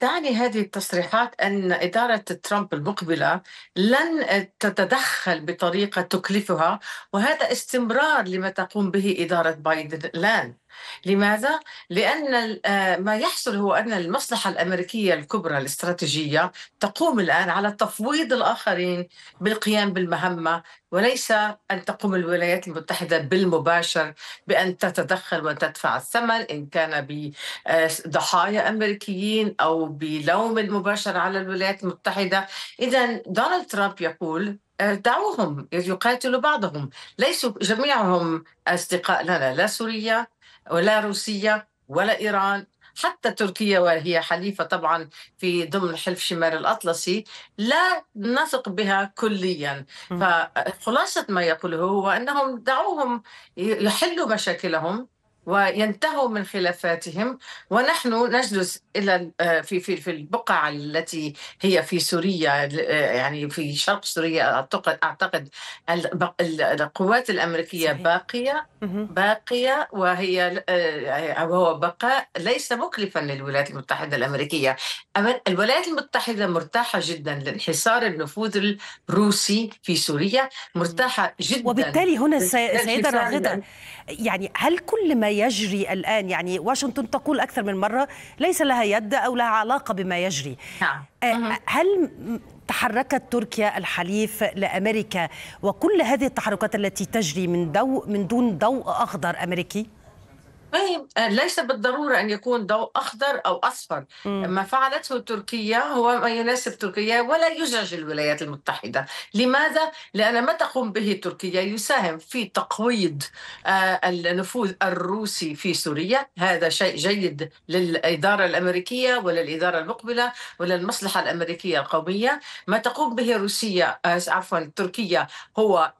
تعني أه، هذه التصريحات ان اداره ترامب المقبله لن تتدخل بطريقه تكلفها وهذا استمرار لما تقوم به اداره بايدن الان لماذا؟ لأن آه، ما يحصل هو أن المصلحة الأمريكية الكبرى الاستراتيجية تقوم الآن على تفويض الآخرين بالقيام بالمهمة وليس أن تقوم الولايات المتحدة بالمباشر بأن تتدخل وتدفع الثمن إن كان بضحايا آه، أمريكيين أو بلوم المباشر على الولايات المتحدة إذا دونالد ترامب يقول آه، دعوهم يقاتلوا بعضهم ليسوا جميعهم أصدقاء لنا لا سوريا ولا روسيا ولا إيران حتى تركيا وهي حليفة طبعا في ضمن حلف شمال الأطلسي لا نثق بها كليا فخلاصة ما يقوله هو أنهم دعوهم يحلوا مشاكلهم وينتهوا من خلافاتهم ونحن نجلس الى آه، في في في البقعه التي هي في سوريا آه، يعني في شرق سوريا اعتقد اعتقد القوات الامريكيه صحيح. باقيه باقيه وهي آه، وهو بقاء ليس مكلفا للولايات المتحده الامريكيه الولايات المتحده مرتاحه جدا لانحصار النفوذ الروسي في سوريا مرتاحه جدا وبالتالي هنا سيده راغده يعني هل كل ما يجري الآن يعني واشنطن تقول أكثر من مرة ليس لها يد أو لها علاقة بما يجري نعم. آه، هل تحركت تركيا الحليف لأمريكا وكل هذه التحركات التي تجري من, دو من دون ضوء أخضر أمريكي؟ طيب، آه، ليس بالضرورة أن يكون ضوء أخضر أو أصفر مم. ما فعلته تركيا هو ما يناسب تركيا ولا يزعج الولايات المتحدة لماذا؟ لأن ما تقوم به تركيا يساهم في تقويض آه، النفوذ الروسي في سوريا هذا شيء جيد للإدارة الأمريكية وللإدارة المقبلة وللمصلحة الأمريكية القومية ما تقوم به روسيا آه، عفوا تركيا هو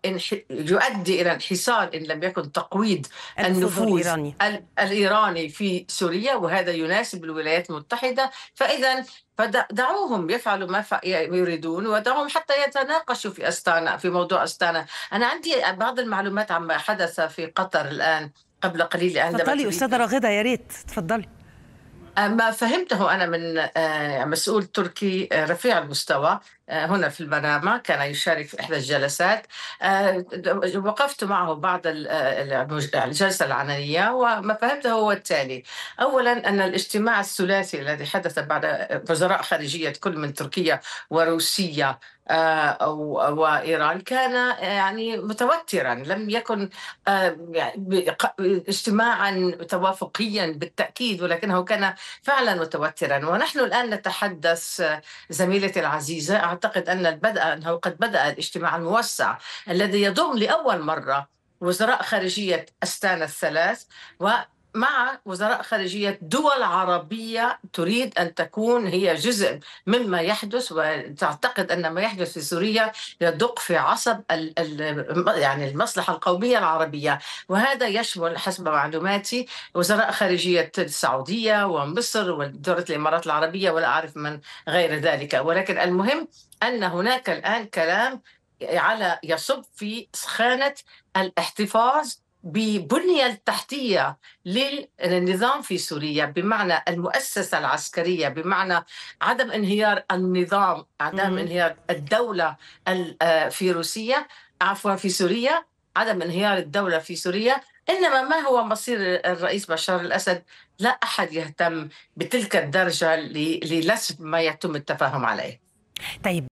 يؤدي إلى انحصار إن لم يكن تقويض النفوذ الإيراني الإيراني في سوريا وهذا يناسب الولايات المتحدة فإذا فدعوهم يفعلوا ما يريدون ودعوهم حتى يتناقشوا في أستانا في موضوع أستانا أنا عندي بعض المعلومات عما حدث في قطر الآن قبل قليل عندما تفضلي أستاذة راغدة يا ريت تفضلي أه، ما فهمته أنا من أه، يعني مسؤول تركي أه، رفيع المستوى هنا في المنامة كان يشارك في إحدى الجلسات وقفت معه بعد يعني الجلسة العلنية وما فهمته هو التالي أولا أن الاجتماع الثلاثي الذي حدث بعد وزراء خارجية كل من تركيا وروسيا آه، وإيران كان آه، يعني متوترا لم يكن آه، يعني اجتماعا توافقيا بالتأكيد ولكنه كان فعلا متوترا ونحن الآن نتحدث زميلتي العزيزة أعتقد أن البدء أنه قد بدأ الاجتماع الموسع الذي يضم لأول مرة وزراء خارجية أستانا الثلاث مع وزراء خارجية دول عربية تريد أن تكون هي جزء مما يحدث وتعتقد أن ما يحدث في سوريا يدق في عصب يعني المصلحة القومية العربية وهذا يشمل حسب معلوماتي وزراء خارجية السعودية ومصر ودولة الإمارات العربية ولا أعرف من غير ذلك ولكن المهم أن هناك الآن كلام على يصب في خانة الاحتفاظ ببنية التحتية للنظام في سوريا بمعنى المؤسسة العسكرية بمعنى عدم انهيار النظام عدم انهيار الدولة آه، في روسيا عفوا في سوريا عدم انهيار الدولة في سوريا إنما ما هو مصير الرئيس بشار الأسد لا أحد يهتم بتلك الدرجة لنسف ما يتم التفاهم عليه طيب